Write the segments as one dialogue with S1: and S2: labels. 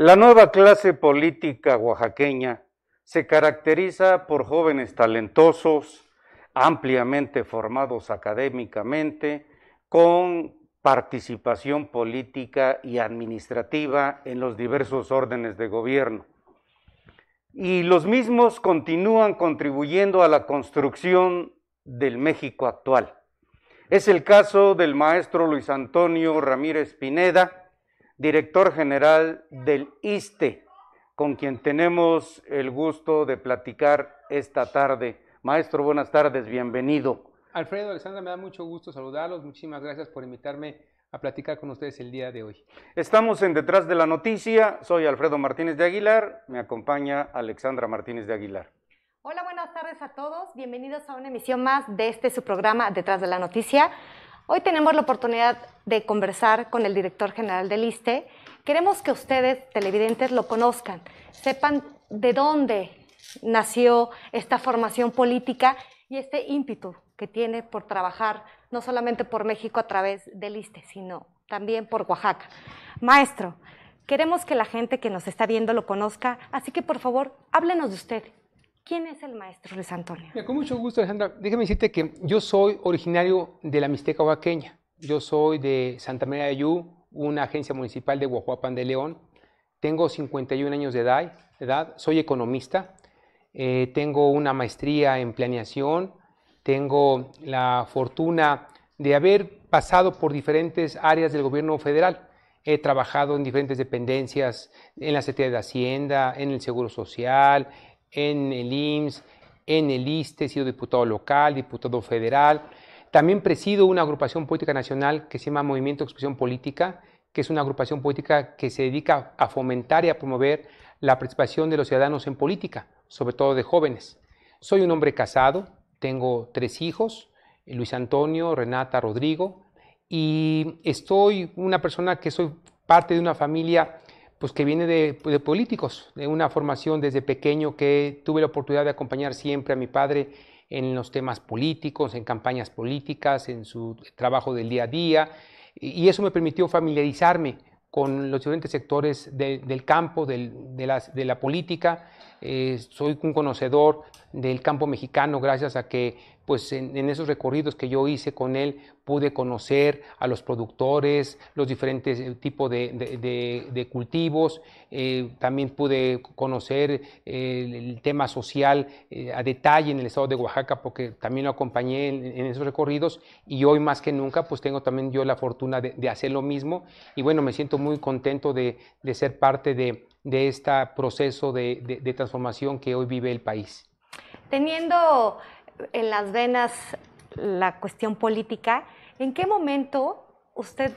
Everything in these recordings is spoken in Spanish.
S1: La nueva clase política oaxaqueña se caracteriza por jóvenes talentosos, ampliamente formados académicamente, con participación política y administrativa en los diversos órdenes de gobierno. Y los mismos continúan contribuyendo a la construcción del México actual. Es el caso del maestro Luis Antonio Ramírez Pineda, director general del ISTE, con quien tenemos el gusto de platicar esta tarde. Maestro, buenas tardes, bienvenido.
S2: Alfredo, Alexandra me da mucho gusto saludarlos. Muchísimas gracias por invitarme a platicar con ustedes el día de hoy.
S1: Estamos en Detrás de la Noticia. Soy Alfredo Martínez de Aguilar. Me acompaña Alexandra Martínez de Aguilar.
S3: Hola, buenas tardes a todos. Bienvenidos a una emisión más de este su programa Detrás de la Noticia. Hoy tenemos la oportunidad de conversar con el director general del ISTE. Queremos que ustedes, televidentes, lo conozcan, sepan de dónde nació esta formación política y este ímpetu que tiene por trabajar no solamente por México a través del ISTE, sino también por Oaxaca. Maestro, queremos que la gente que nos está viendo lo conozca, así que por favor, háblenos de usted ¿Quién es el maestro Luis Antonio?
S2: con mucho gusto, Alejandra. Déjame decirte que yo soy originario de la Mixteca Oaxaqueña. Yo soy de Santa María de Ayú, una agencia municipal de Guajuapan de León. Tengo 51 años de edad, soy economista, eh, tengo una maestría en planeación, tengo la fortuna de haber pasado por diferentes áreas del gobierno federal. He trabajado en diferentes dependencias, en la Secretaría de Hacienda, en el Seguro Social, en el IMSS, en el ISTE, he sido diputado local, diputado federal. También presido una agrupación política nacional que se llama Movimiento de Expresión Política, que es una agrupación política que se dedica a fomentar y a promover la participación de los ciudadanos en política, sobre todo de jóvenes. Soy un hombre casado, tengo tres hijos, Luis Antonio, Renata, Rodrigo, y estoy una persona que soy parte de una familia pues que viene de, políticos, de una formación desde pequeño que tuve la oportunidad de acompañar siempre a mi padre en los temas políticos, en campañas políticas, en su trabajo del día a día, y, eso me permitió familiarizarme con los diferentes sectores del campo, de la política, eh, soy un conocedor del campo mexicano gracias a que pues en, esos recorridos que yo hice con él pude conocer a los productores, los diferentes eh, tipos de, cultivos, eh, también pude conocer el, tema social a detalle en el estado de Oaxaca porque también lo acompañé en, esos recorridos y hoy más que nunca pues tengo también yo la fortuna de, hacer lo mismo y bueno me siento muy contento de ser parte de de este proceso de, transformación que hoy vive el país?
S3: Teniendo en las venas la cuestión política, ¿en qué momento usted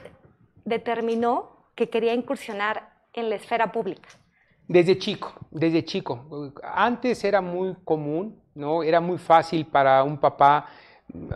S3: determinó que quería incursionar en la esfera
S2: pública? Desde chico, desde chico. Antes era muy común, ¿no? Era muy fácil para un papá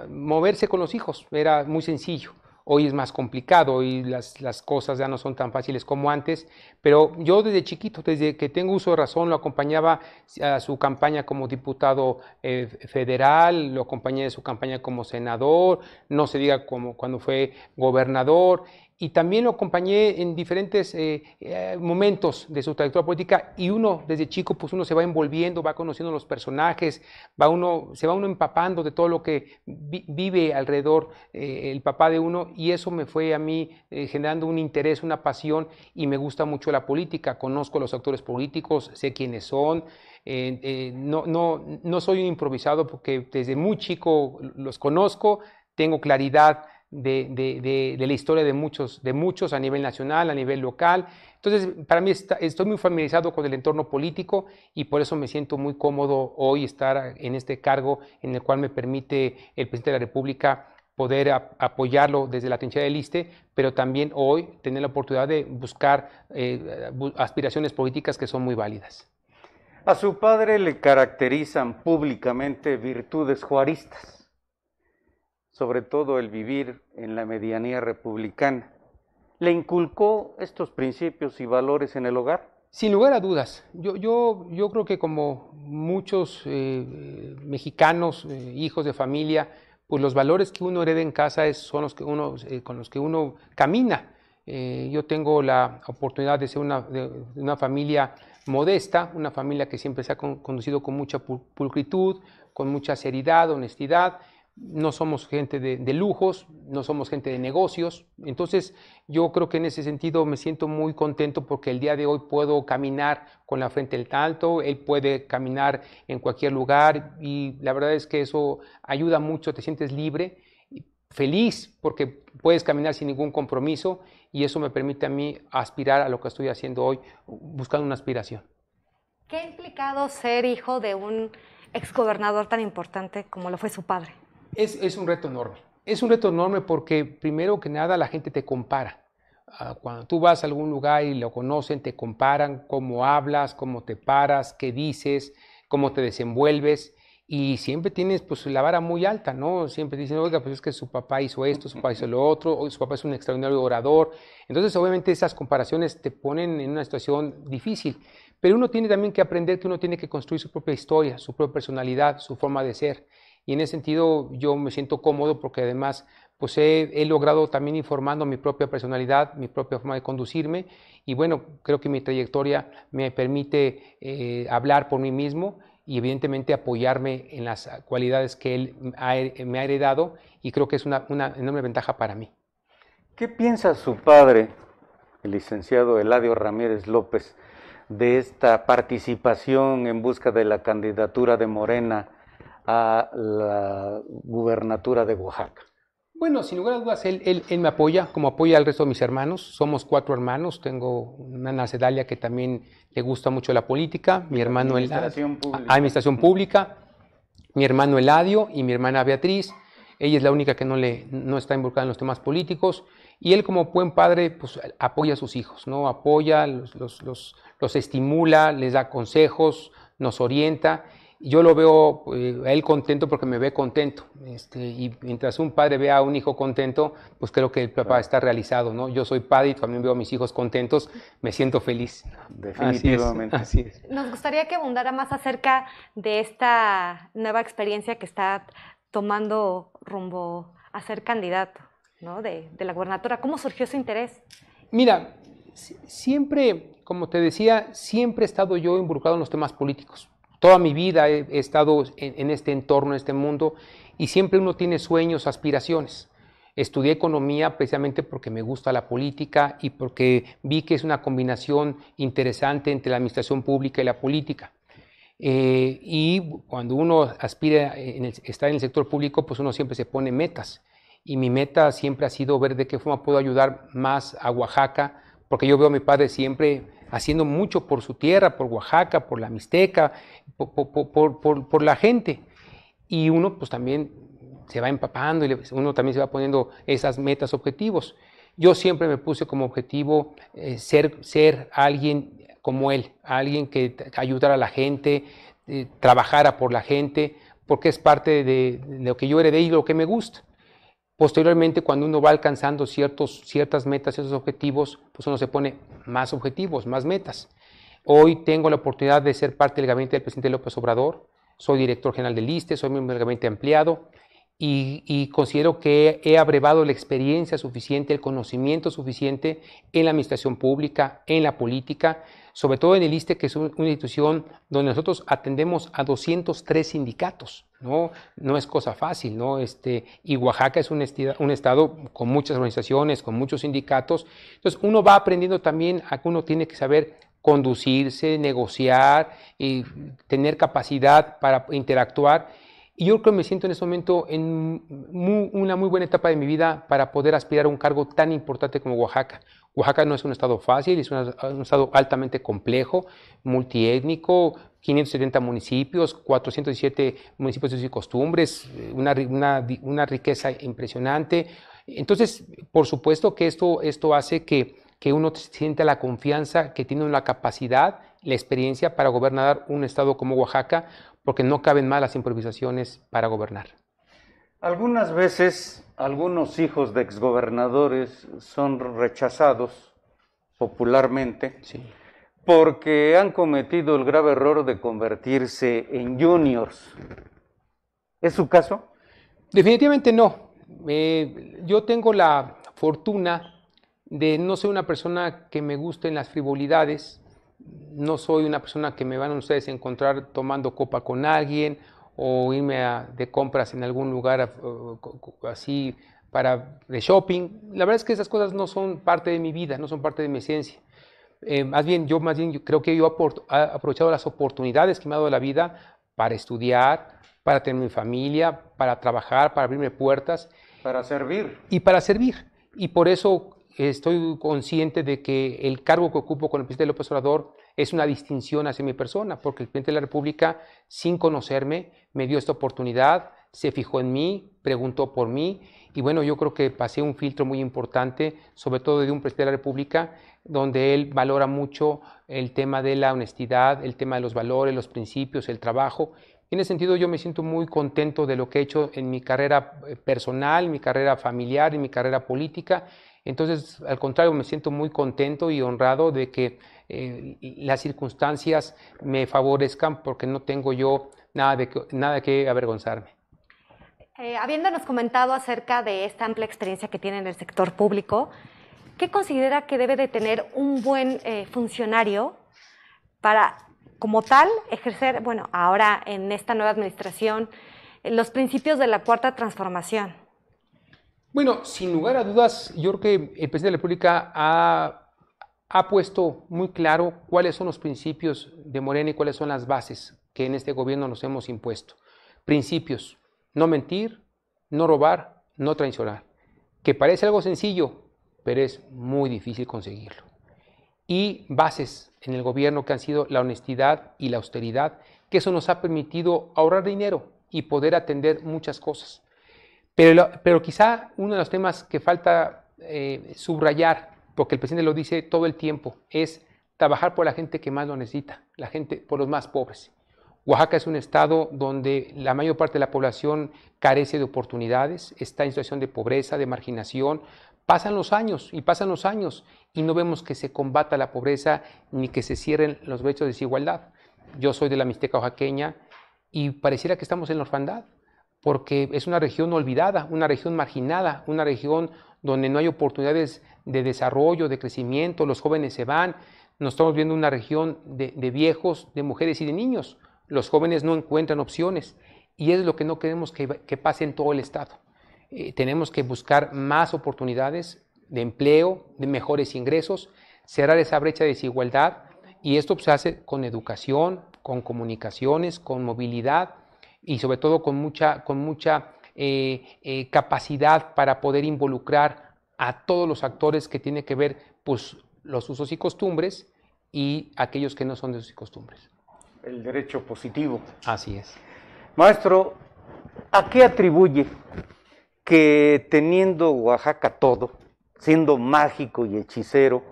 S2: moverse con los hijos, era muy sencillo. Hoy es más complicado, y las, las, cosas ya no son tan fáciles como antes, pero yo desde chiquito, desde que tengo uso de razón, lo acompañaba a su campaña como diputado eh, federal, lo acompañé en su campaña como senador, no se diga como cuando fue gobernador, y también lo acompañé en diferentes eh, eh, momentos de su trayectoria política y uno desde chico pues uno se va envolviendo, va conociendo los personajes, va uno, se va uno empapando de todo lo que vive alrededor eh, el papá de uno y eso me fue a mí generando un interés, una pasión y me gusta mucho la política, conozco a los actores políticos, sé quiénes son, no soy un improvisado porque desde muy chico los conozco, tengo claridad de, la historia de muchos, a nivel nacional, a nivel local. Entonces, para mí estoy muy familiarizado con el entorno político y por eso me siento muy cómodo hoy estar en este cargo en el cual me permite el presidente de la República poder apoyarlo desde la trinchera del ISTE, pero también hoy tener la oportunidad de buscar eh, aspiraciones políticas que son muy válidas.
S1: A su padre le caracterizan públicamente virtudes juaristas sobre todo el vivir en la medianía republicana. ¿Le inculcó estos principios y valores en el
S2: hogar? Sin lugar a dudas. Yo, yo, creo que como muchos eh, mexicanos, eh, hijos de familia, pues los valores que uno hereda en casa son los que uno, eh, con los que uno camina. yo tengo la oportunidad de ser una, de una familia modesta, una familia que siempre se ha conducido con mucha pulcritud, con mucha seriedad, honestidad no somos gente de, lujos, no somos gente de negocios. Entonces yo creo que en ese sentido me siento muy contento porque el día de hoy puedo caminar con la frente del tanto. él puede caminar en cualquier lugar y la verdad es que eso ayuda mucho, te sientes libre, feliz porque puedes caminar sin ningún compromiso y eso me permite a mí aspirar a lo que estoy haciendo hoy, buscando una aspiración.
S3: ¿Qué ha implicado ser hijo de un exgobernador tan importante como lo fue su padre?
S2: es, es, un reto enorme. Es un reto enorme porque primero que nada la gente te compara. Ah, cuando tú vas a algún lugar y lo conocen, te comparan cómo hablas, cómo te paras, qué dices, cómo te desenvuelves y siempre tienes pues la vara muy alta, ¿no? Siempre dicen, oiga, pues es que su papá hizo esto, su papá hizo lo otro, o su papá es un extraordinario orador. Entonces, obviamente, esas comparaciones te ponen en una situación difícil. Pero uno tiene también que aprender que uno tiene que construir su propia historia, su propia personalidad, su forma de ser y en ese sentido yo me siento cómodo porque además pues he, logrado también informando mi propia personalidad, mi propia forma de conducirme y bueno, creo que mi trayectoria me permite eh, hablar por mí mismo y evidentemente apoyarme en las cualidades que él me ha heredado y creo que es una, enorme ventaja para mí.
S1: ¿Qué piensa su padre, el licenciado Eladio Ramírez López, de esta participación en busca de la candidatura de Morena a la gubernatura de Oaxaca?
S2: Bueno, sin lugar a dudas, él, él, me apoya, como apoya al resto de mis hermanos. Somos cuatro hermanos. Tengo una nacedalia que también le gusta mucho la política. Mi hermano el,
S1: Administración
S2: ah, Pública. Mi hermano Eladio y mi hermana Beatriz. Ella es la única que no, le, está involucrada en los temas políticos. Y él, como buen padre, pues apoya a sus hijos, ¿no? Apoya, los, los estimula, les da consejos, nos orienta yo lo veo eh, a él contento porque me ve contento. Este, y mientras un padre ve a un hijo contento, pues creo que el papá está realizado, ¿no? Yo soy padre y también veo a mis hijos contentos, me siento feliz. Definitivamente.
S3: Nos gustaría que abundara más acerca de esta nueva experiencia que está tomando rumbo a ser candidato, ¿no? De, de la gubernatura. ¿Cómo surgió su interés?
S2: Mira, siempre, como te decía, siempre he estado yo involucrado en los temas políticos Toda mi vida he, estado en, este entorno, en este mundo, y siempre uno tiene sueños, aspiraciones. Estudié economía precisamente porque me gusta la política y porque vi que es una combinación interesante entre la administración pública y la política. Eh, y cuando uno aspira a estar en el sector público, pues uno siempre se pone metas. Y mi meta siempre ha sido ver de qué forma puedo ayudar más a Oaxaca, porque yo veo a mi padre siempre haciendo mucho por su tierra, por Oaxaca, por la Mixteca, por, la gente. Y uno pues también se va empapando y uno también se va poniendo esas metas, objetivos. Yo siempre me puse como objetivo eh, ser, ser alguien como él, alguien que ayudara a la gente, eh, trabajara por la gente, porque es parte de, de lo que yo heredé y lo que me gusta. Posteriormente, cuando uno va alcanzando ciertos, ciertas metas, esos objetivos, pues uno se pone más objetivos, más metas. Hoy tengo la oportunidad de ser parte del gabinete del presidente López Obrador, soy director general de Liste, soy miembro del gabinete ampliado y, y considero que he abrevado la experiencia suficiente, el conocimiento suficiente en la administración pública, en la política, sobre todo en el ISTE, que es una institución donde nosotros atendemos a 203 sindicatos, ¿no? No es cosa fácil, ¿no? Este, y Oaxaca es un, estado con muchas organizaciones, con muchos sindicatos. Entonces, uno va aprendiendo también, a que uno tiene que saber conducirse, negociar y tener capacidad para interactuar. Y yo creo que me siento en este momento en una muy buena etapa de mi vida para poder aspirar a un cargo tan importante como Oaxaca. Oaxaca no es un estado fácil, es un, estado altamente complejo, multiétnico, 570 municipios, 407 municipios y costumbres, eh, una, una, riqueza impresionante. Entonces, por supuesto que esto, esto hace que, que uno sienta la confianza, que tiene la capacidad, la experiencia para gobernar un estado como Oaxaca, porque no caben más las improvisaciones para gobernar.
S1: Algunas veces algunos hijos de exgobernadores son rechazados popularmente porque han cometido el grave error de convertirse en juniors.
S2: ¿Es su caso? Definitivamente no. Eh, yo tengo la fortuna de no ser una persona que me guste en las frivolidades, no soy una persona que me van a ustedes a encontrar tomando copa con alguien o irme a, de compras en algún lugar así para de shopping. La verdad es que esas cosas no son parte de mi vida, no son parte de mi esencia. Eh, más bien, yo más bien yo creo que yo he aprovechado las oportunidades que me ha dado la vida para estudiar, para tener mi familia, para trabajar, para abrirme puertas.
S1: Para servir.
S2: Y para servir. Y por eso estoy consciente de que el cargo que ocupo con el presidente López Obrador es una distinción hacia mi persona, porque el presidente de la República, sin conocerme, me dio esta oportunidad, se fijó en mí, preguntó por mí, y bueno, yo creo que pasé un filtro muy importante, sobre todo de un presidente de la República, donde él valora mucho el tema de la honestidad, el tema de los valores, los principios, el trabajo. En ese sentido, yo me siento muy contento de lo que he hecho en mi carrera eh, personal, mi carrera familiar, y mi carrera política. Entonces, al contrario, me siento muy contento y honrado de que eh, las circunstancias me favorezcan porque no tengo yo nada, de, nada que avergonzarme.
S3: Eh, habiéndonos comentado acerca de esta amplia experiencia que tiene en el sector público, ¿qué considera que debe de tener un buen eh, funcionario para, como tal, ejercer, bueno, ahora en esta nueva administración, los principios de la cuarta transformación?
S2: Bueno, sin lugar a dudas, yo creo que el presidente de la República ha ha puesto muy claro cuáles son los principios de Morena y cuáles son las bases que en este gobierno nos hemos impuesto. Principios, no mentir, no robar, no traicionar, que parece algo sencillo, pero es muy difícil conseguirlo. Y bases en el gobierno que han sido la honestidad y la austeridad, que eso nos ha permitido ahorrar dinero y poder atender muchas cosas. Pero, pero quizá uno de los temas que falta eh, subrayar porque el presidente lo dice todo el tiempo, es trabajar por la gente que más lo necesita, la gente, por los más pobres. Oaxaca es un estado donde la mayor parte de la población carece de oportunidades, está en situación de pobreza, de marginación. Pasan los años y pasan los años y no vemos que se combata la pobreza ni que se cierren los derechos de desigualdad. Yo soy de la Mixteca oaxaqueña y pareciera que estamos en la orfandad, porque es una región olvidada, una región marginada, una región donde no hay oportunidades de desarrollo, de crecimiento, los jóvenes se van, nos estamos viendo una región de, viejos, de mujeres y de niños. Los jóvenes no encuentran opciones y es lo que no queremos que, pase en todo el Estado. Eh, tenemos que buscar más oportunidades de empleo, de mejores ingresos, cerrar esa brecha de desigualdad y esto se hace con educación, con comunicaciones, con movilidad y sobre todo con mucha, con mucha eh, eh, capacidad para poder involucrar a todos los actores que tienen que ver pues, los usos y costumbres y aquellos que no son de usos y costumbres. El derecho positivo. Así es. Maestro,
S1: ¿a qué atribuye que teniendo Oaxaca todo, siendo mágico y hechicero,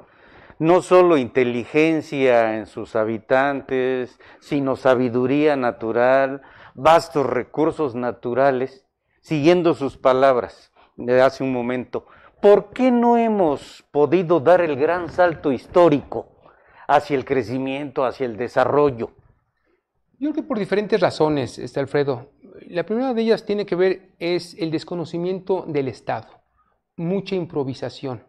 S1: no solo inteligencia en sus habitantes, sino sabiduría natural, vastos recursos naturales, siguiendo sus palabras de hace un momento, ¿por qué no hemos podido dar el gran salto histórico hacia el
S2: crecimiento, hacia el desarrollo? Yo creo que por diferentes razones, este Alfredo. La primera de ellas tiene que ver es el desconocimiento del Estado, mucha improvisación.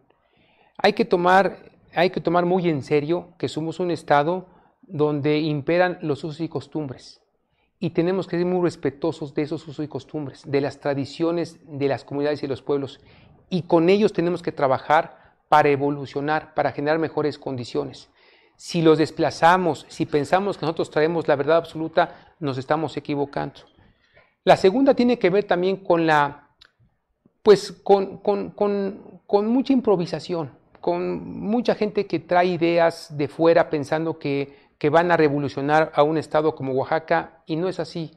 S2: Hay tomar, hay que tomar muy en serio que somos un Estado donde imperan los usos y costumbres. Y tenemos que ser muy respetuosos de esos usos y costumbres, de las tradiciones de las comunidades y los pueblos. Y con ellos tenemos que trabajar para evolucionar, para generar mejores condiciones. Si los desplazamos, si pensamos que nosotros traemos la verdad absoluta, nos estamos equivocando. La segunda tiene que ver también con la, pues con, con mucha improvisación, con mucha gente que trae ideas de fuera pensando que que van a revolucionar a un estado como Oaxaca y no es así.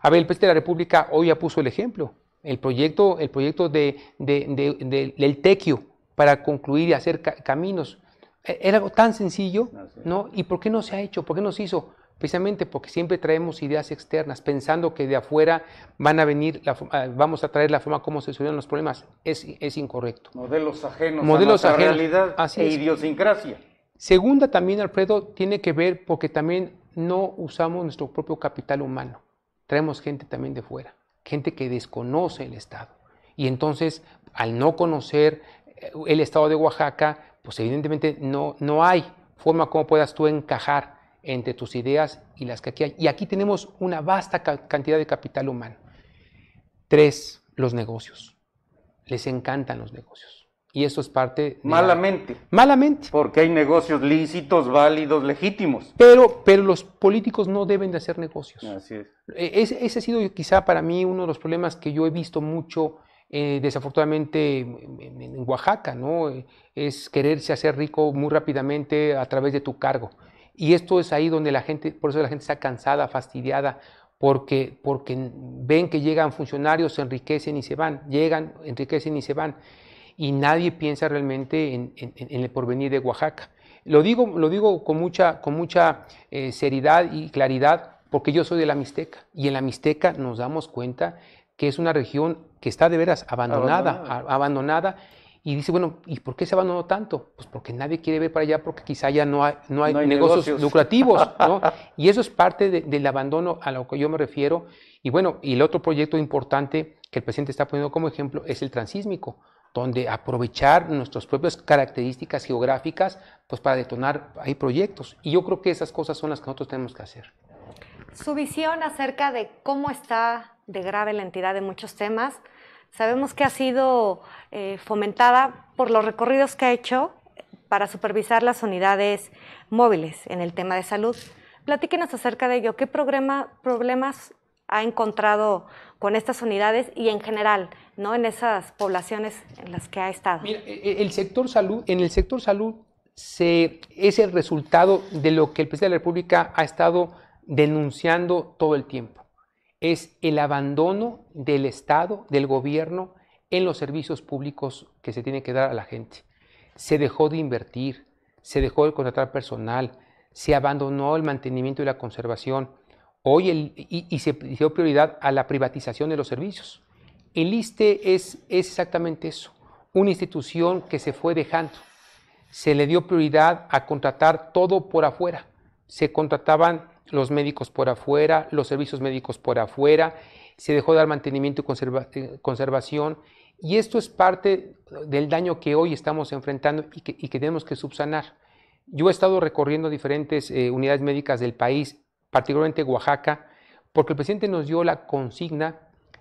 S2: A ver, el presidente de la República hoy ya puso el ejemplo. El proyecto, el proyecto de, del tequio para concluir y hacer caminos. E, era algo tan sencillo, ah, ¿no? ¿Y por qué no se ha hecho? ¿Por qué no se hizo? Precisamente porque siempre traemos ideas externas, pensando que de afuera van a venir, la, eh, vamos a traer la forma como se solucionan los problemas. Es, es incorrecto.
S1: Modelos ajenos Modelos a nuestra realidad e idiosincrasia.
S2: Segunda también, Alfredo, tiene que ver porque también no usamos nuestro propio capital humano. Traemos gente también de fuera, gente que desconoce el Estado. Y entonces, al no conocer eh, el Estado de Oaxaca, pues evidentemente no, no hay forma como puedas tú encajar entre tus ideas y las que aquí hay. Y aquí tenemos una vasta cantidad de capital humano. Tres, los negocios. Les encantan los negocios y eso es parte... malamente.
S1: Malamente. Porque hay negocios lícitos, válidos, legítimos.
S2: Pero, pero los políticos no deben de hacer negocios. Así es. E, ese, ha sido quizá para mí uno de los problemas que yo he visto mucho, eh, desafortunadamente, en, en, Oaxaca, ¿no? Es quererse hacer rico muy rápidamente a través de tu cargo. Y esto es ahí donde la gente, por eso la gente está cansada, fastidiada, porque, porque ven que llegan funcionarios, se enriquecen y se van, llegan, enriquecen y se van y nadie piensa realmente en, el porvenir de Oaxaca. Lo digo, lo digo con mucha, con mucha eh, seriedad y claridad porque yo soy de la Mixteca y en la Mixteca nos damos cuenta que es una región que está de veras abandonada, abandonada. y dice, bueno, ¿y por qué se abandonó tanto? Pues porque nadie quiere ver para allá porque quizá ya no hay, no hay, negocios, lucrativos, Y eso es parte del abandono a lo que yo me refiero. Y bueno, y el otro proyecto importante que el presidente está poniendo como ejemplo es el transísmico donde aprovechar nuestras propias características geográficas pues para detonar hay proyectos y yo creo que esas cosas son las que nosotros tenemos que hacer.
S3: Su visión acerca de cómo está de grave la entidad de muchos temas, sabemos que ha sido eh, fomentada por los recorridos que ha hecho para supervisar las unidades móviles en el tema de salud. Platíquenos acerca de ello, ¿qué programa problemas ha encontrado con estas unidades y en general, ¿no? En esas poblaciones en las que ha estado. E,
S2: e, el sector salud, en el sector salud se, es el resultado de lo que el presidente de la República ha estado denunciando todo el tiempo. Es el abandono del Estado, del gobierno, en los servicios públicos que se tiene que dar a la gente. Se dejó de invertir, se dejó de contratar personal, se abandonó el mantenimiento y la conservación Hoy y, se dio prioridad a la privatización de los servicios. El ISTE es, exactamente eso, una institución que se fue dejando. Se le dio prioridad a contratar todo por afuera. Se contrataban los médicos por afuera, los servicios médicos por afuera, se dejó de dar mantenimiento y eh, conservación. Y esto es parte del daño que hoy estamos enfrentando y que, tenemos que subsanar. Yo he estado recorriendo diferentes eh, unidades médicas del país particularmente Oaxaca, porque el presidente nos dio la consigna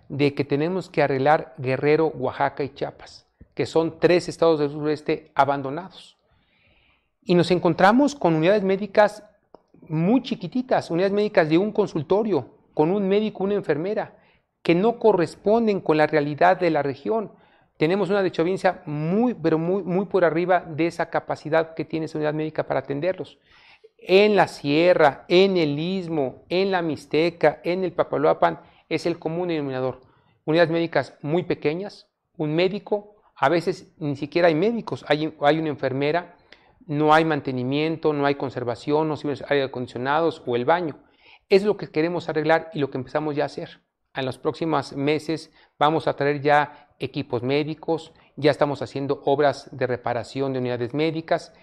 S2: de que tenemos que arreglar Guerrero, Oaxaca y Chiapas, que son tres estados del sureste abandonados. Y nos encontramos con unidades médicas muy chiquititas, unidades médicas de un consultorio, con un médico, una enfermera, que no corresponden con la realidad de la región. Tenemos una dechovincia muy, muy, muy por arriba de esa capacidad que tiene esa unidad médica para atenderlos en la sierra, en el istmo, en la Mixteca, en el Papaloapan, es el común denominador. Unidades médicas muy pequeñas, un médico, a veces ni siquiera hay médicos, hay, una enfermera, no hay mantenimiento, no hay conservación, no sirven aire acondicionados o el baño. Es lo que queremos arreglar y lo que empezamos ya a hacer. En los próximos meses vamos a traer ya equipos médicos, ya estamos haciendo obras de reparación de unidades médicas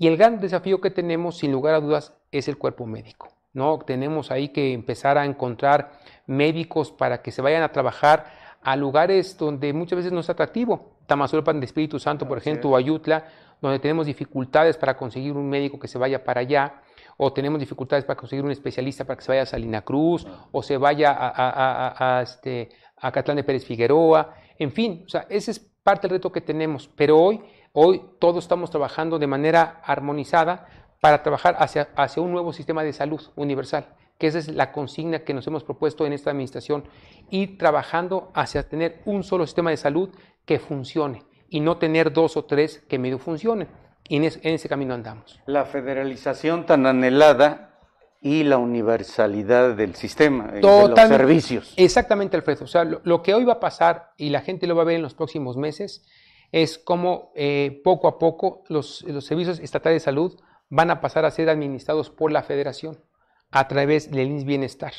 S2: y el gran desafío que tenemos, sin lugar a dudas, es el cuerpo médico. ¿no? Tenemos ahí que empezar a encontrar médicos para que se vayan a trabajar a lugares donde muchas veces no es atractivo. Tamazulpan de Espíritu Santo, por ejemplo, o Ayutla, donde tenemos dificultades para conseguir un médico que se vaya para allá, o tenemos dificultades para conseguir un especialista para que se vaya a Salina Cruz, ah. o se vaya a, este, a, Catlán de Pérez Figueroa. En fin, o sea, ese es parte del reto que tenemos. Pero hoy Hoy todos estamos trabajando de manera armonizada para trabajar hacia, hacia un nuevo sistema de salud universal, que esa es la consigna que nos hemos propuesto en esta administración, ir trabajando hacia tener un solo sistema de salud que funcione y no tener dos o tres que medio funcionen. Y en, ese camino andamos.
S1: La federalización tan anhelada y la universalidad del sistema, eh, de los servicios.
S2: Exactamente, Alfredo. O sea, lo que hoy va a pasar y la gente lo va a ver en los próximos meses es como eh, poco a poco los, servicios estatales de salud van a pasar a ser administrados por la federación a través del INS Bienestar.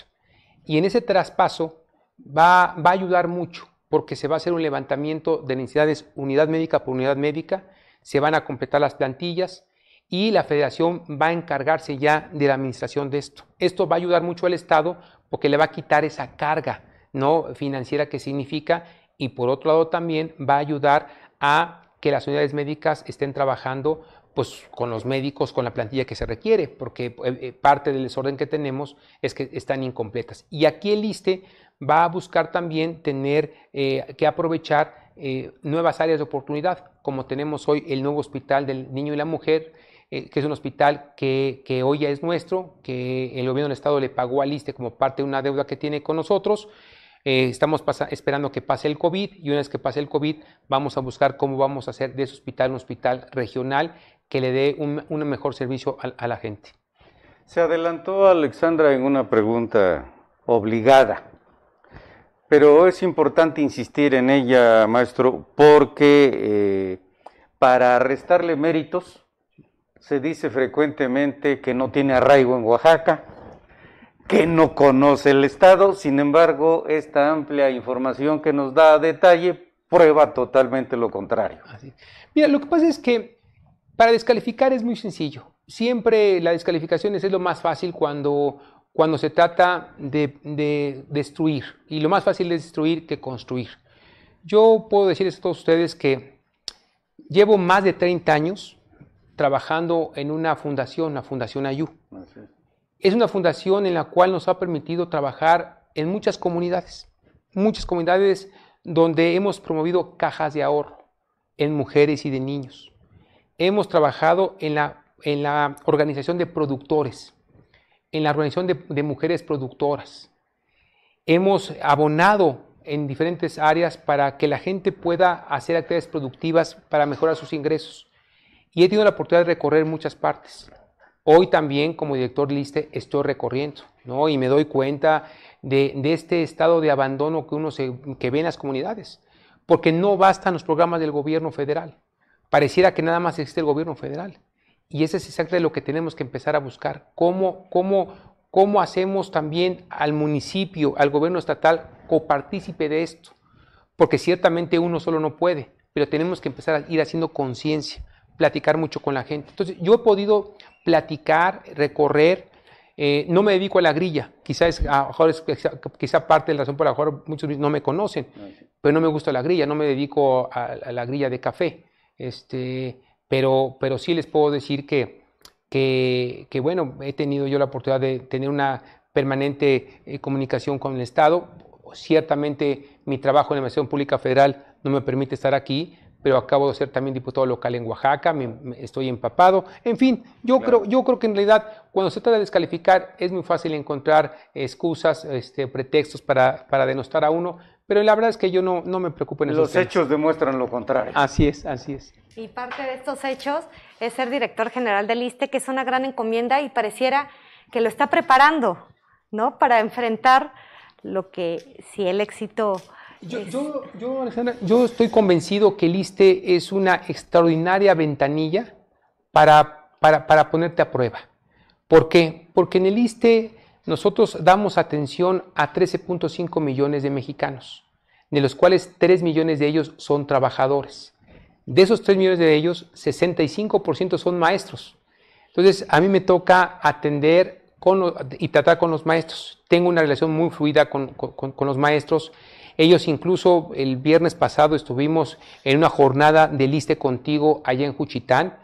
S2: Y en ese traspaso va, a ayudar mucho porque se va a hacer un levantamiento de necesidades unidad médica por unidad médica, se van a completar las plantillas y la federación va a encargarse ya de la administración de esto. Esto va a ayudar mucho al Estado porque le va a quitar esa carga ¿no? financiera que significa y por otro lado también va a ayudar a que las unidades médicas estén trabajando pues, con los médicos, con la plantilla que se requiere, porque eh, eh, parte del desorden que tenemos es que están incompletas. Y aquí el ISTE va a buscar también tener eh, que aprovechar nuevas áreas de oportunidad, como tenemos hoy el nuevo hospital del niño y la mujer, que es un hospital que, que, hoy ya es nuestro, que el gobierno del Estado le pagó al ISTE como parte de una deuda que tiene con nosotros eh, estamos esperando que pase el COVID y una vez que pase el COVID vamos a buscar cómo vamos a hacer de ese hospital un hospital regional que le dé un, mejor servicio a, la gente.
S1: Se adelantó Alexandra en una pregunta obligada, pero es importante insistir en ella, maestro, porque eh, para restarle méritos se dice frecuentemente que no tiene arraigo en Oaxaca, que no conoce el Estado. Sin embargo, esta amplia información que nos da a detalle prueba totalmente lo contrario.
S2: Mira, lo que pasa es que para descalificar es muy sencillo. Siempre la descalificación es lo más fácil cuando, cuando se trata de, de destruir. Y lo más fácil es destruir que construir. Yo puedo decirles a todos ustedes que llevo más de 30 años trabajando en una fundación, la Fundación Ayú. Es una fundación en la cual nos ha permitido trabajar en muchas comunidades, muchas comunidades donde hemos promovido cajas de ahorro en mujeres y de niños. Hemos trabajado en la, organización de productores, en la organización de mujeres productoras. Hemos abonado en diferentes áreas para que la gente pueda hacer actividades productivas para mejorar sus ingresos. Y he tenido la oportunidad de recorrer muchas partes. Hoy también como director LISTE estoy recorriendo, ¿no? Y me doy cuenta de, este estado de abandono que uno se, que ve en las comunidades, porque no bastan los programas del gobierno federal. Pareciera que nada más existe el gobierno federal. Y ese es exactamente lo que tenemos que empezar a buscar. ¿Cómo, cómo, cómo hacemos también al municipio, al gobierno estatal, copartícipe de esto? Porque ciertamente uno solo no puede, pero tenemos que empezar a ir haciendo conciencia, platicar mucho con la gente. Entonces, yo he podido platicar, recorrer. Eh, no me dedico a la grilla, quizás quizá parte de la razón por la cual muchos no me conocen, ah, pero no me gusta la grilla, no me dedico a, la grilla de café. Este, pero, pero sí les puedo decir que, que, bueno, he tenido yo la oportunidad de tener una permanente eh, comunicación con el Estado. Ciertamente mi trabajo en la Administración Pública Federal no me permite estar aquí, pero acabo de ser también diputado local en Oaxaca, me, estoy empapado. En fin, yo, creo, yo creo que en realidad cuando se trata de descalificar es muy fácil encontrar excusas, este, pretextos para, para denostar a uno, pero la verdad es que yo no, no me preocupo en eso. Los hechos demuestran lo contrario. Así es, así es.
S3: Y parte de estos hechos es ser director general del ISTE, que es una gran encomienda y pareciera que lo está preparando, ¿no? Para enfrentar lo que, si el
S2: éxito yo, yo, yo, yo estoy convencido que el ISTE es una extraordinaria ventanilla para, para, para ponerte a prueba. ¿Por qué? Porque en el ISTE nosotros damos atención a 13.5 millones de mexicanos, de los cuales 3 millones de ellos son trabajadores. De esos 3 millones de ellos, 65% son maestros. Entonces, a mí me toca atender y tratar con los maestros. Tengo una relación muy fluida con, con, con los maestros ellos incluso el viernes pasado estuvimos en una jornada de liste contigo allá en Juchitán.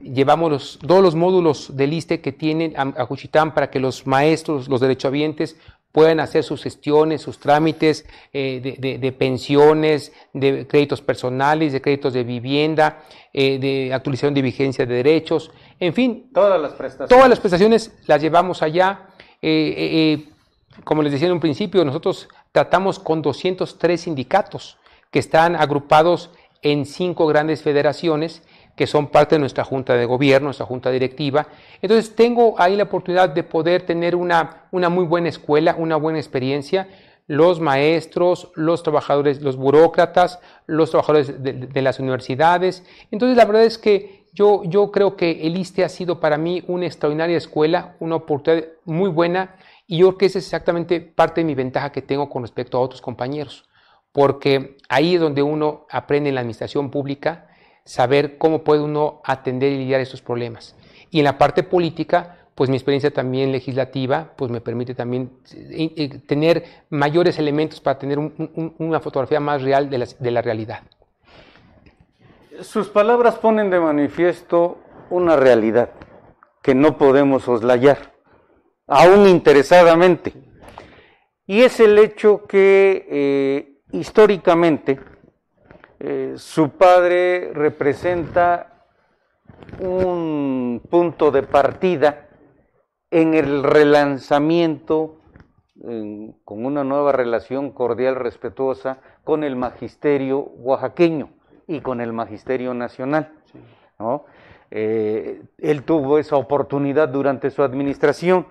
S2: Llevamos todos los módulos de liste que tienen a, Juchitán para que los maestros, los derechohabientes, puedan hacer sus gestiones, sus trámites eh, de, pensiones, de créditos personales, de créditos de vivienda, eh, de actualización de vigencia de derechos, en fin. Todas las prestaciones. Todas las prestaciones las llevamos allá. Eh, como les decía en un principio, nosotros tratamos con 203 sindicatos que están agrupados en cinco grandes federaciones que son parte de nuestra junta de gobierno, nuestra junta directiva. Entonces tengo ahí la oportunidad de poder tener una, una muy buena escuela, una buena experiencia. Los maestros, los trabajadores, los burócratas, los trabajadores de, las universidades. Entonces la verdad es que yo, yo creo que el ISTE ha sido para mí una extraordinaria escuela, una oportunidad muy buena y yo creo que esa es exactamente parte de mi ventaja que tengo con respecto a otros compañeros, porque ahí es donde uno aprende en la administración pública saber cómo puede uno atender y lidiar estos problemas. Y en la parte política, pues mi experiencia también legislativa, pues me permite también eh, eh, eh, tener mayores elementos para tener una fotografía más real de la, de la realidad. Sus palabras
S1: ponen de manifiesto una realidad que no podemos soslayar aún interesadamente. Y es el hecho que eh, históricamente eh, su padre representa un punto de partida en el relanzamiento con una nueva relación cordial, respetuosa, con el magisterio oaxaqueño y con el magisterio nacional. Eh, él tuvo esa oportunidad durante su administración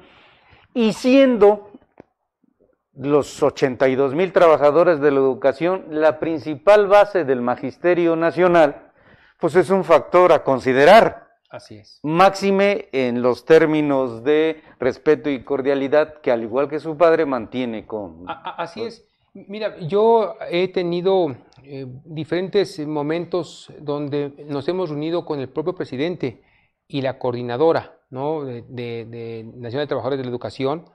S1: y siendo los 82 mil trabajadores de la educación la principal base del magisterio nacional, pues es un factor a considerar. Así es. Máxime en los términos de respeto y cordialidad que al igual que su padre mantiene con...
S2: así es. Mira, yo he tenido eh, diferentes momentos donde nos hemos reunido con el propio presidente y la coordinadora de, de, de Nacional de Trabajadores de la Educación.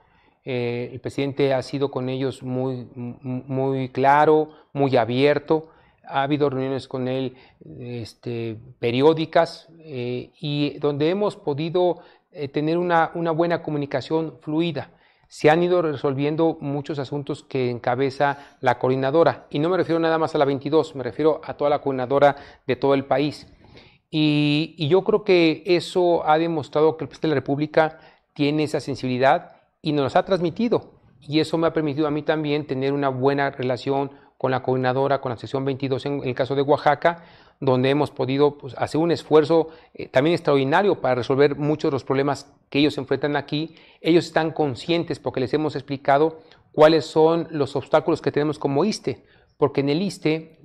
S2: Eh, el presidente ha sido con ellos muy, muy claro, muy abierto. Ha habido reuniones con él este, periódicas eh, y donde hemos podido eh, tener una, una, buena comunicación fluida. Se han ido resolviendo muchos asuntos que encabeza la coordinadora. Y no me refiero nada más a la 22, me refiero a toda la coordinadora de todo el país. Y, yo creo que eso ha demostrado que el presidente de la República tiene esa sensibilidad y nos ha transmitido. Y eso me ha permitido a mí también tener una buena relación con la coordinadora, con la sesión 22 en, el caso de Oaxaca, donde hemos podido pues, hacer un esfuerzo eh, también extraordinario para resolver muchos de los problemas que ellos enfrentan aquí. Ellos están conscientes porque les hemos explicado cuáles son los obstáculos que tenemos como ISTE, porque en el ISTE,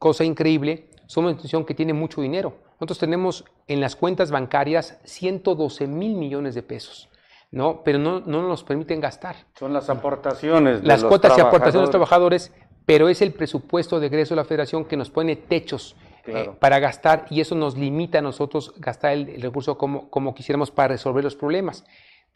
S2: cosa increíble, somos una institución que tiene mucho dinero nosotros tenemos en las cuentas bancarias 112 mil millones de pesos. ¿no? Pero no, nos permiten gastar.
S1: Son las aportaciones. las cuotas y aportaciones de los
S2: trabajadores, pero es el presupuesto de egreso de la federación que nos pone techos eh, para gastar y eso nos limita a nosotros gastar el, recurso como, como, quisiéramos para resolver los problemas.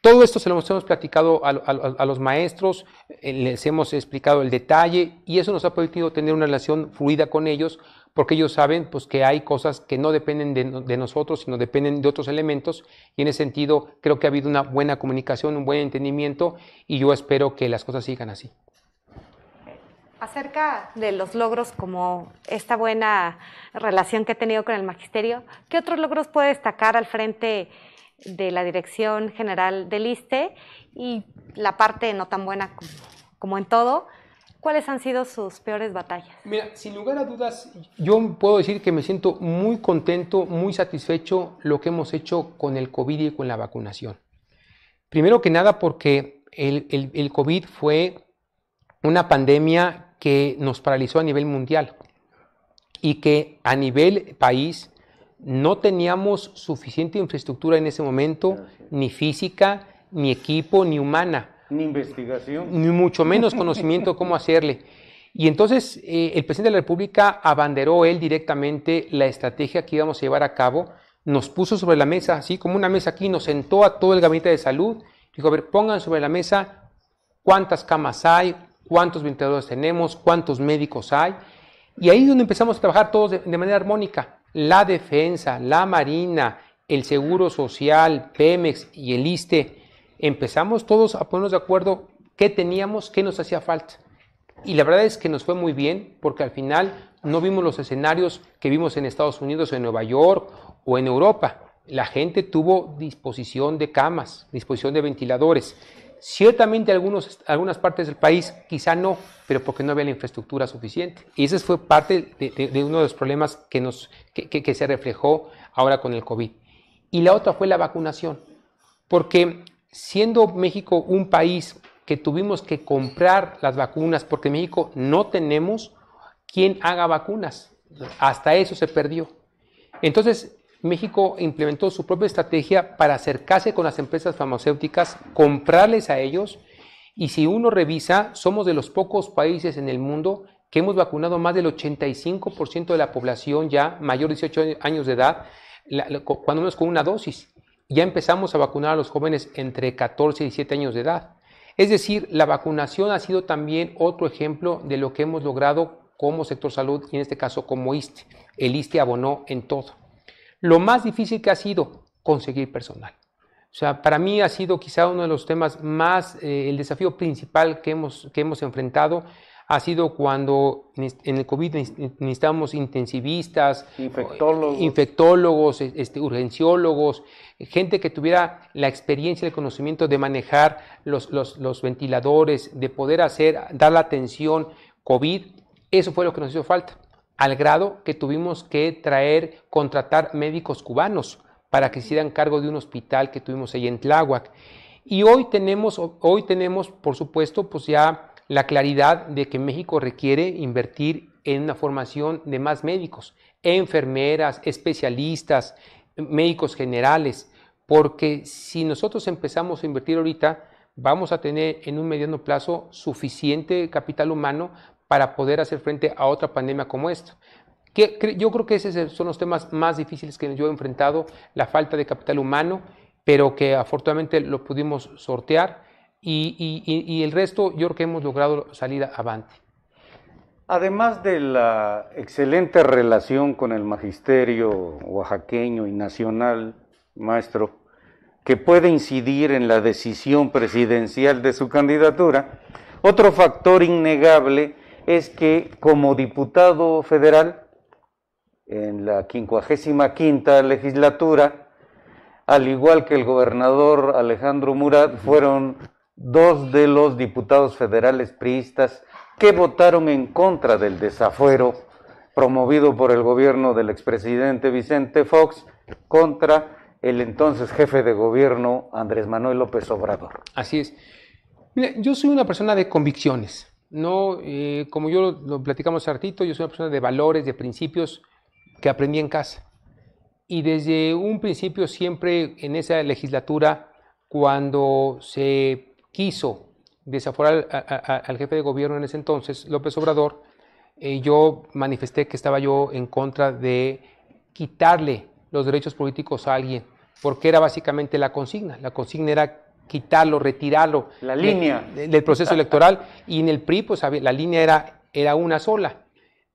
S2: Todo esto se lo hemos platicado a, los maestros, eh, les hemos explicado el detalle y eso nos ha permitido tener una relación fluida con ellos porque ellos saben pues, que hay cosas que no dependen de, nosotros, sino dependen de otros elementos y en ese sentido creo que ha habido una buena comunicación, un buen entendimiento y yo espero que las cosas sigan así.
S3: Acerca de los logros como esta buena relación que he tenido con el magisterio, ¿qué otros logros puede destacar al frente? de la Dirección General del ISTE y la parte no tan buena como en todo. ¿Cuáles han sido
S2: sus peores batallas? Mira, sin lugar a dudas, yo puedo decir que me siento muy contento, muy satisfecho lo que hemos hecho con el COVID y con la vacunación. Primero que nada porque el, el, el COVID fue una pandemia que nos paralizó a nivel mundial y que a nivel país no teníamos suficiente infraestructura en ese momento, ni física, ni equipo, ni humana.
S1: Ni investigación. Ni mucho menos conocimiento cómo
S2: hacerle. Y entonces eh, el presidente de la República abanderó él directamente la estrategia que íbamos a llevar a cabo, nos puso sobre la mesa, así como una mesa aquí, nos sentó a todo el gabinete de salud, dijo, a ver, pongan sobre la mesa cuántas camas hay, cuántos ventiladores tenemos, cuántos médicos hay. Y ahí es donde empezamos a trabajar todos de manera armónica la defensa, la marina, el seguro social, Pemex y el ISTE, empezamos todos a ponernos de acuerdo qué teníamos, qué nos hacía falta. Y la verdad es que nos fue muy bien porque al final no vimos los escenarios que vimos en Estados Unidos, en Nueva York o en Europa. La gente tuvo disposición de camas, disposición de ventiladores. Ciertamente algunos, algunas partes del país quizá no, pero porque no había la infraestructura suficiente. Y ese fue parte de, uno de los problemas que, nos, que, se reflejó ahora con el COVID. Y la otra fue la vacunación, porque siendo México un país que tuvimos que comprar las vacunas, porque en México no tenemos quien haga vacunas, hasta eso se perdió. Entonces, México implementó su propia estrategia para acercarse con las empresas farmacéuticas, comprarles a ellos y si uno revisa, somos de los pocos países en el mundo que hemos vacunado más del 85% de la población ya mayor de 18 años de edad, cuando menos con una dosis. Ya empezamos a vacunar a los jóvenes entre 14 y 17 años de edad. Es decir, la vacunación ha sido también otro ejemplo de lo que hemos logrado como sector salud y en este caso como ISTE. El ISTE abonó en todo. Lo más difícil que ha sido conseguir personal. O sea, para mí ha sido quizá uno de los temas más, eh, el desafío principal que hemos, hemos enfrentado ha sido cuando en el COVID necesitábamos intensivistas, infectólogos, eh, infectólogos este, urgenciólogos, gente que tuviera la experiencia y el conocimiento de manejar los, los, los ventiladores, de poder hacer, dar la atención COVID. Eso fue lo que nos hizo falta al grado que tuvimos que traer, contratar médicos cubanos para que hicieran cargo de un hospital que tuvimos ahí en Tláhuac. Y hoy tenemos, hoy tenemos, por supuesto, pues ya la claridad de que México requiere invertir en una formación de más médicos, enfermeras, especialistas, médicos generales, porque si nosotros empezamos a invertir ahorita, vamos a tener en un mediano plazo suficiente capital humano para poder hacer frente a otra pandemia como esta. yo creo que esos son los temas más difíciles que yo he enfrentado, la falta de capital humano, pero que afortunadamente lo pudimos sortear y, y el resto yo creo que hemos logrado salir avante.
S1: Además de la excelente relación con el magisterio oaxaqueño y nacional, maestro, que puede incidir en la decisión presidencial de su candidatura, otro factor innegable es que como diputado federal, en la 55 legislatura, al igual que el gobernador Alejandro Murat, fueron dos de los diputados federales priistas que votaron en contra del desafuero promovido por el gobierno del expresidente Vicente Fox contra el entonces jefe de gobierno Andrés Manuel López Obrador.
S2: Así es. yo soy una persona de convicciones. No, eh, como yo lo, platicamos hartito, yo soy una persona de valores, de principios que aprendí en casa. Y desde un principio siempre en esa legislatura, cuando se quiso desaforar al, jefe de gobierno en ese entonces, López Obrador, eh, yo manifesté que estaba yo en contra de quitarle los derechos políticos a alguien, porque era básicamente la consigna. La consigna era quitarlo, retirarlo. La línea. del proceso electoral. Y en el PRI, pues la línea era, era una sola.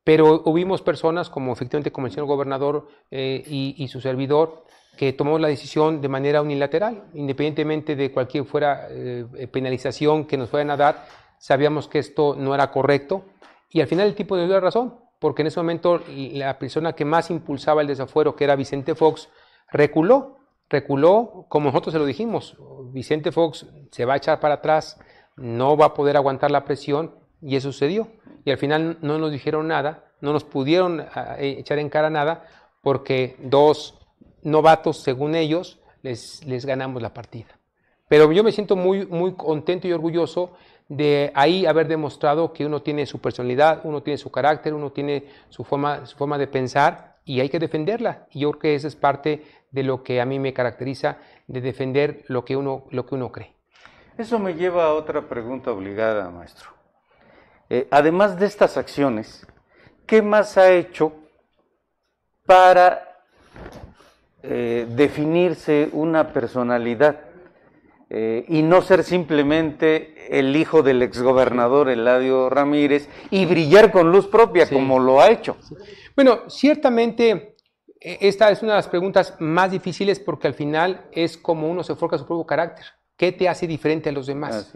S2: Pero hubimos personas, como efectivamente como el señor gobernador eh, y, su servidor, que tomó la decisión de manera unilateral, independientemente de cualquier fuera eh, eh, penalización que nos fueran a dar, sabíamos que esto no era correcto. Y al final el tipo nos dio la razón, porque en ese momento la persona que más impulsaba el desafuero, que era Vicente Fox, reculó reculó, como nosotros se lo dijimos, Vicente Fox se va a echar para atrás, no va a poder aguantar la presión y eso sucedió. Y al final no nos dijeron nada, no nos pudieron ah, eh, echar en cara nada porque dos novatos, según ellos, les, les ganamos la partida. Pero yo me siento muy, muy contento y orgulloso de ahí haber demostrado que uno tiene su personalidad, uno tiene su carácter, uno tiene su forma, su forma de pensar y hay que defenderla. Y yo creo que esa es parte de lo que a mí me caracteriza, de defender lo que uno, lo que uno cree.
S1: Eso me lleva a otra pregunta obligada, maestro. Eh, además de estas acciones, ¿qué más ha hecho para eh, definirse una personalidad eh, y no ser simplemente el hijo del exgobernador Eladio Ramírez y brillar con luz propia como lo ha hecho?
S2: Bueno, ciertamente e, esta es una de las preguntas más difíciles porque al final es como uno se forja su propio carácter. ¿Qué te hace diferente a los demás?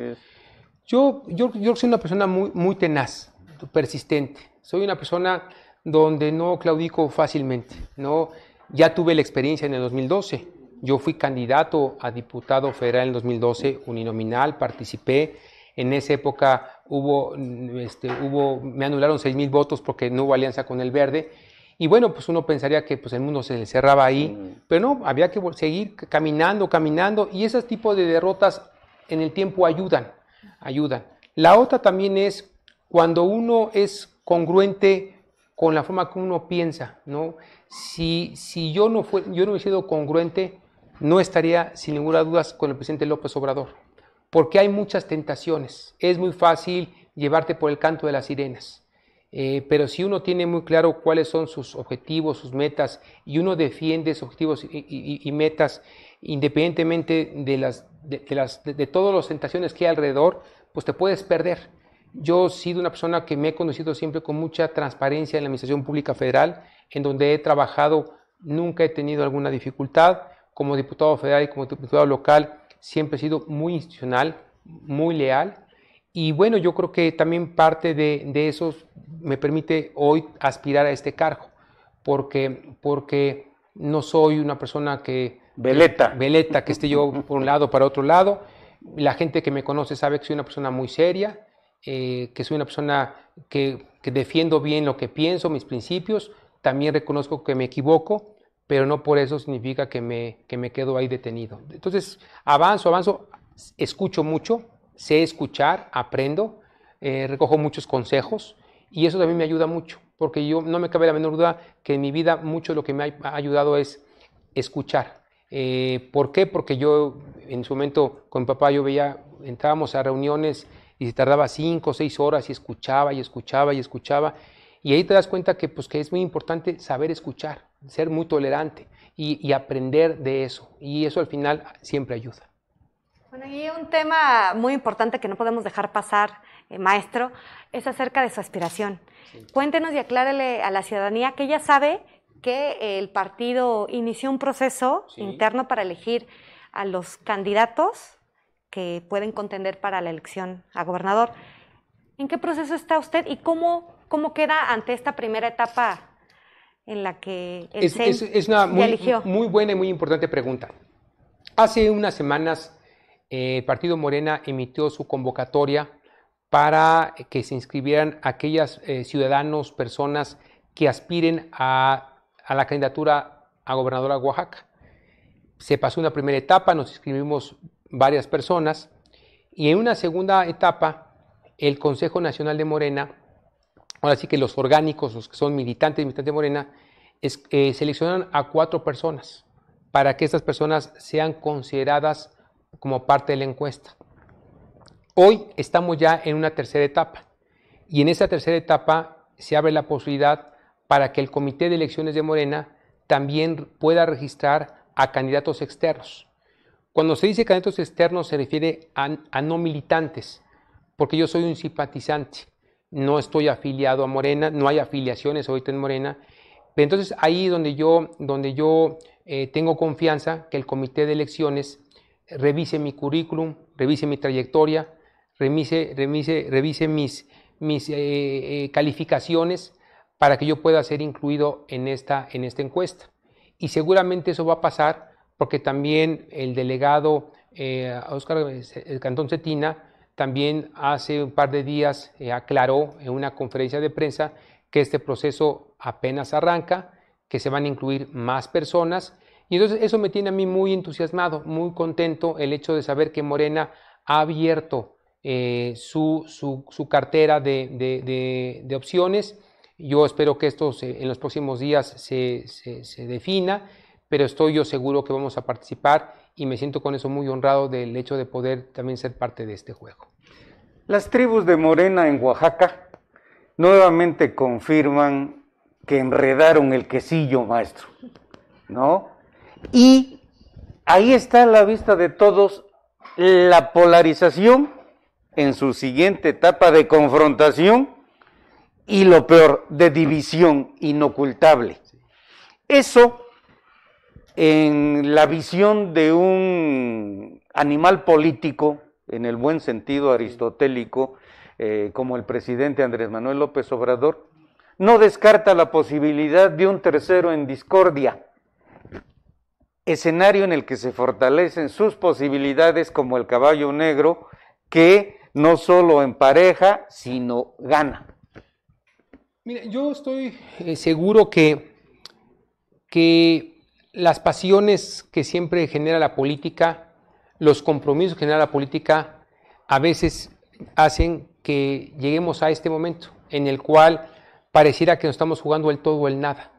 S2: Yo, yo, yo soy una persona muy, muy tenaz, persistente. Soy una persona donde no claudico fácilmente. ¿no? Ya tuve la experiencia en el 2012. Yo fui candidato a diputado federal en el 2012, uninominal, participé. En esa época hubo, este, hubo, me anularon mil votos porque no hubo alianza con el verde. Y bueno, pues uno pensaría que pues, el mundo se cerraba ahí, mm. pero no, había que seguir caminando, caminando, y ese tipo de derrotas en el tiempo ayudan, ayudan. La otra también es cuando uno es congruente con la forma que uno piensa, ¿no? Si, si yo, no fue, yo no he sido congruente, no estaría sin ninguna duda con el presidente López Obrador porque hay muchas tentaciones. Es muy fácil llevarte por el canto de las sirenas. Eh, pero si uno tiene muy claro cuáles son sus objetivos, sus metas, y uno defiende sus objetivos y, metas independientemente de, de todas las tentaciones que hay alrededor, pues te puedes perder. Yo he sido una persona que me he conocido siempre con mucha transparencia en la Administración Pública Federal, en donde he trabajado, nunca he tenido alguna dificultad como diputado federal y como diputado local siempre he sido muy institucional, muy leal. Y bueno, yo creo que también parte de, eso me permite hoy aspirar a este cargo, porque, porque no soy una persona que... Veleta. Veleta, que esté yo por un lado para otro lado. La gente que me conoce sabe que soy una persona muy seria, eh, que soy una persona que, defiendo bien lo que pienso, mis principios. También reconozco que me equivoco pero no por eso significa que me, me quedo ahí detenido. Entonces, avanzo, avanzo, escucho mucho, sé escuchar, aprendo, eh, recojo muchos consejos y eso también me ayuda mucho, porque yo no me cabe la menor duda que en mi vida mucho lo que me ha, ayudado es escuchar. Eh, ¿Por qué? Porque yo en su momento con mi papá yo veía, entrábamos a reuniones y se tardaba cinco o seis horas y escuchaba y escuchaba y escuchaba. Y ahí te das cuenta que, pues, que es muy importante saber escuchar ser muy tolerante y, aprender de eso. Y eso al final siempre ayuda.
S3: Bueno, y un tema muy importante que no podemos dejar pasar, eh, maestro, es acerca de su aspiración. Cuéntenos y aclárele a la ciudadanía que ya sabe que eh, el partido inició un proceso interno para elegir a los candidatos que pueden contender para la elección a gobernador. ¿En qué proceso está usted y cómo, cómo queda ante esta primera etapa en la que es, una muy,
S2: buena y muy importante pregunta. Hace unas semanas eh, el Partido Morena emitió su convocatoria para que se inscribieran aquellas eh, ciudadanos, personas que aspiren a, a, la candidatura a gobernadora de Oaxaca. Se pasó una primera etapa, nos inscribimos varias personas y en una segunda etapa el Consejo Nacional de Morena ahora sí que los orgánicos, los que son militantes, de morena, eh, seleccionan a cuatro personas para que estas personas sean consideradas como parte de la encuesta. Hoy estamos ya en una tercera etapa y en esa tercera etapa se abre la posibilidad para que el Comité de Elecciones de Morena también pueda registrar a candidatos externos. Cuando se dice candidatos externos se refiere a no militantes, porque yo soy un simpatizante no estoy afiliado a Morena, no hay afiliaciones ahorita en Morena. Pero entonces ahí donde yo, donde yo eh, tengo confianza que el comité de elecciones revise mi currículum, revise mi trayectoria, revise, revise mis, mis eh, eh, calificaciones para que yo pueda ser incluido en esta, en esta encuesta. Y seguramente eso va a pasar porque también el delegado eh, Oscar Cantón Cetina también hace un par de días eh, aclaró en una conferencia de prensa que este proceso apenas arranca, que se van a incluir más personas. Y entonces eso me tiene a mí muy entusiasmado, muy contento el hecho de saber que Morena ha abierto eh, su, cartera de, opciones. Yo espero que esto en los próximos días se defina, pero estoy yo seguro que vamos a participar y me siento con eso muy honrado del hecho de poder también ser parte de este juego.
S1: Las tribus de Morena en Oaxaca nuevamente confirman que enredaron el quesillo, maestro, ¿no? Y ahí está a la vista de todos la polarización en su siguiente etapa de confrontación y lo peor, de división inocultable. Eso en la visión de un animal político, en el buen sentido aristotélico, eh, como el presidente Andrés Manuel López Obrador, no descarta la posibilidad de un tercero en discordia, escenario en el que se fortalecen sus posibilidades como el caballo negro, que no solo empareja, sino gana.
S2: Mira, yo estoy eh, seguro que, que las pasiones que siempre genera la política, los compromisos que genera la política, a veces hacen que lleguemos a este momento en el cual pareciera que nos estamos jugando el todo o el nada.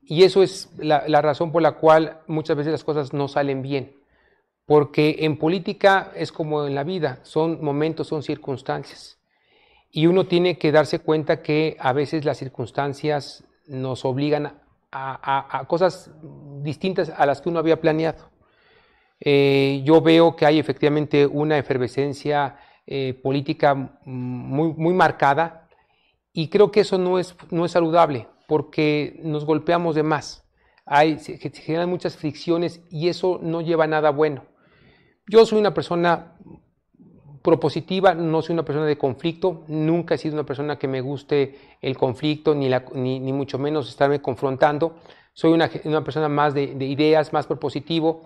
S2: Y eso es la, razón por la cual muchas veces las cosas no salen bien. Porque en política es como en la vida, son momentos, son circunstancias. Y uno tiene que darse cuenta que a veces las circunstancias nos obligan a a, cosas distintas a las que uno había planeado. Eh, yo veo que hay efectivamente una efervescencia eh, política muy, muy marcada y creo que eso no es, no es saludable porque nos golpeamos de más. Hay, se generan muchas fricciones y eso no lleva a nada bueno. Yo soy una persona propositiva, no soy una persona de conflicto, nunca he sido una persona que me guste el conflicto, ni, ni, mucho menos estarme confrontando. Soy una, persona más de, ideas, más propositivo,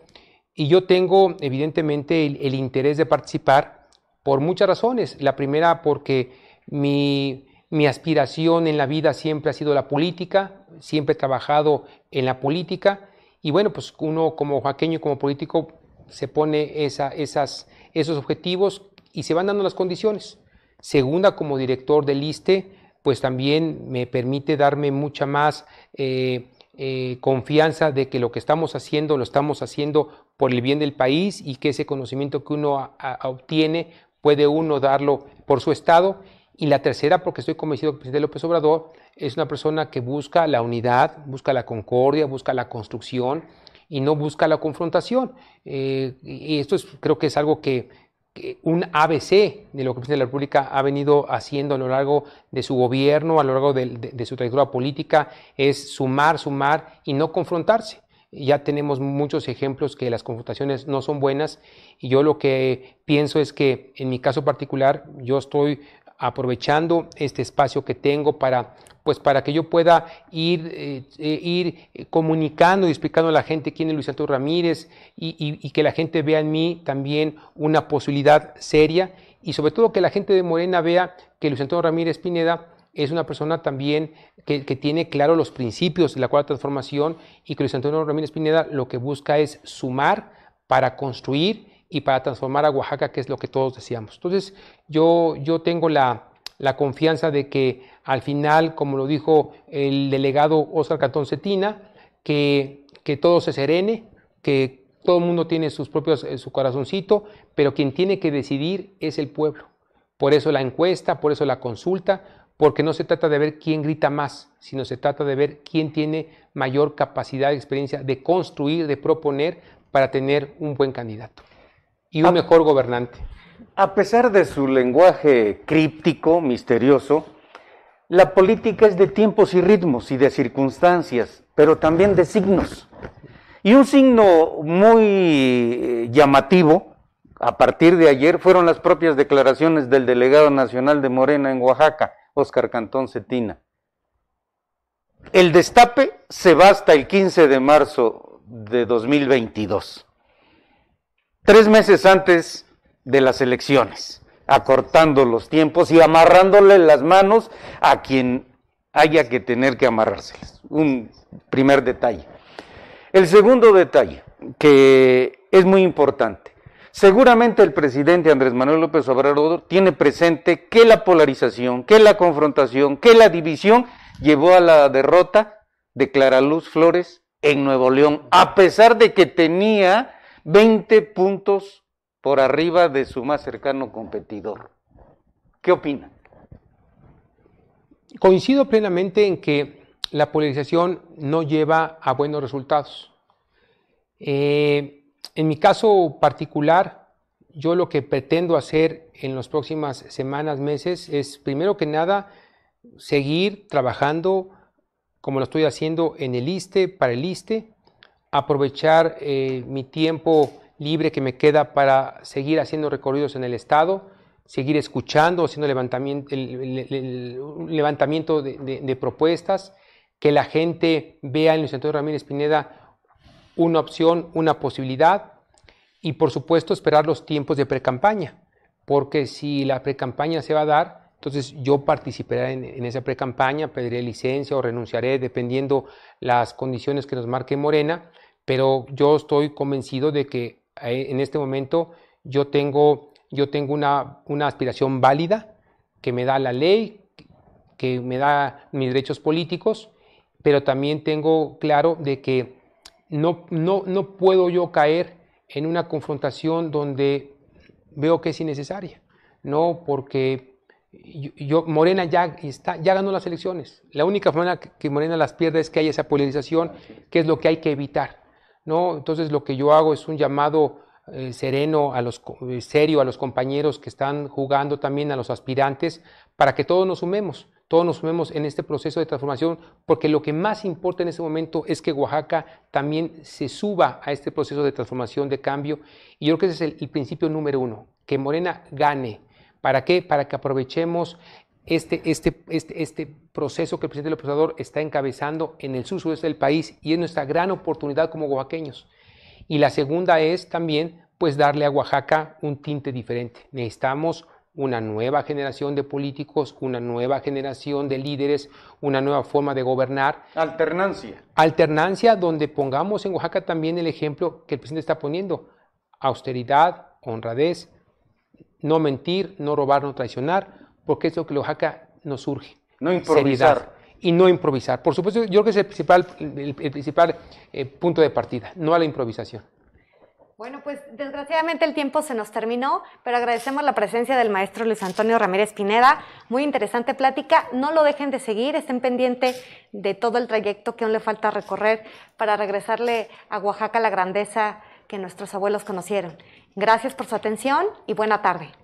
S2: y yo tengo evidentemente el, interés de participar por muchas razones. La primera porque mi, aspiración en la vida siempre ha sido la política, siempre he trabajado en la política, y bueno, pues uno como joaqueño como político se pone esa, esas, esos objetivos y se van dando las condiciones. Segunda, como director del ISTE, pues también me permite darme mucha más eh, eh, confianza de que lo que estamos haciendo lo estamos haciendo por el bien del país y que ese conocimiento que uno obtiene puede uno darlo por su Estado. Y la tercera, porque estoy convencido que el presidente López Obrador es una persona que busca la unidad, busca la concordia, busca la construcción y no busca la confrontación. Eh, y esto es, creo que es algo que un ABC de lo que el de la República ha venido haciendo a lo largo de su gobierno, a lo largo de, de su trayectoria política, es sumar, sumar y no confrontarse ya tenemos muchos ejemplos que las confrontaciones no son buenas y yo lo que pienso es que en mi caso particular yo estoy aprovechando este espacio que tengo para pues para que yo pueda ir, eh, eh, ir eh, comunicando y explicando a la gente quién es Luis Antonio Ramírez y, que la gente vea en mí también una posibilidad seria y sobre todo que la gente de Morena vea que Luis Antonio Ramírez Pineda es una persona también que, que, tiene claro los principios de la cuarta transformación y que Luis Antonio Ramírez Pineda lo que busca es sumar para construir y para transformar a Oaxaca, que es lo que todos decíamos. Entonces, yo, yo tengo la, confianza de que al final, como lo dijo el delegado Oscar Cantón Cetina, que, que todo se serene, que todo el mundo tiene sus propios, eh, su corazoncito, pero quien tiene que decidir es el pueblo. Por eso la encuesta, por eso la consulta, porque no se trata de ver quién grita más, sino se trata de ver quién tiene mayor capacidad, experiencia de construir, de proponer para tener un buen candidato y un mejor gobernante.
S1: A pesar de su lenguaje críptico, misterioso, la política es de tiempos y ritmos y de circunstancias, pero también de signos. Y un signo muy eh, llamativo a partir de ayer fueron las propias declaraciones del delegado nacional de Morena en Oaxaca, Oscar Cantón Cetina. El destape se va hasta el 15 de marzo de 2022 tres meses antes de las elecciones, acortando los tiempos y amarrándole las manos a quien haya que tener que amarrárselas. Un primer detalle. El segundo detalle, que es muy importante, seguramente el presidente Andrés Manuel López Obrador tiene presente que la polarización, que la confrontación, que la división llevó a la derrota de Clara Luz Flores en Nuevo León, a pesar de que tenía 20 puntos por arriba de su más
S2: cercano competidor. ¿Qué opina? Coincido plenamente en que la polarización no lleva a buenos resultados. Eh, en mi caso particular, yo lo que pretendo hacer en las próximas semanas, meses, es primero que nada seguir trabajando como lo estoy haciendo en el ISTE, para el ISTE, aprovechar eh, mi tiempo libre que me queda para seguir haciendo recorridos en el Estado, seguir escuchando, haciendo levantamiento, el, levantamiento de, propuestas, que la gente vea en Luis de Ramírez Pineda una opción, una posibilidad y por supuesto esperar los tiempos de precampaña, porque si la precampaña se va a dar, entonces yo participaré en, esa pre-campaña, pediré licencia o renunciaré dependiendo las condiciones que nos marque Morena, pero yo estoy convencido de que eh, en este momento yo tengo, yo tengo una, una aspiración válida que me da la ley, que me da mis derechos políticos, pero también tengo claro de que no, no, no puedo yo caer en una confrontación donde veo que es innecesaria, no porque yo, Morena ya, está, ganó las elecciones. La única forma que Morena las pierde es que haya esa polarización, que es lo que hay que evitar. ¿no? Entonces lo que yo hago es un llamado eh, sereno, a los, eh, serio a los compañeros que están jugando también, a los aspirantes, para que todos nos sumemos, todos nos sumemos en este proceso de transformación, porque lo que más importa en este momento es que Oaxaca también se suba a este proceso de transformación, de cambio, y yo creo que ese es el principio número uno, que Morena gane ¿Para qué? Para que aprovechemos este, este, este, este, proceso que el presidente López Obrador está encabezando en el sur sudeste del país y es nuestra gran oportunidad como oaxaqueños. Y la segunda es también pues darle a Oaxaca un tinte diferente. Necesitamos una nueva generación de políticos, una nueva generación de líderes, una nueva forma de gobernar. Alternancia. Alternancia donde pongamos en Oaxaca también el ejemplo que el presidente está poniendo. Austeridad, honradez, no mentir, no robar, no traicionar, porque es lo que en Oaxaca nos surge. No improvisar. y no improvisar. Por supuesto, yo creo que es el principal, eh, punto de partida, no a la improvisación.
S3: Bueno, pues desgraciadamente el tiempo se nos terminó, pero agradecemos la presencia del maestro Luis Antonio Ramírez Pineda. Muy interesante plática. No lo dejen de seguir, estén pendientes de todo el trayecto que aún le falta recorrer para regresarle a Oaxaca la grandeza que nuestros abuelos conocieron. Gracias por su atención y buena tarde.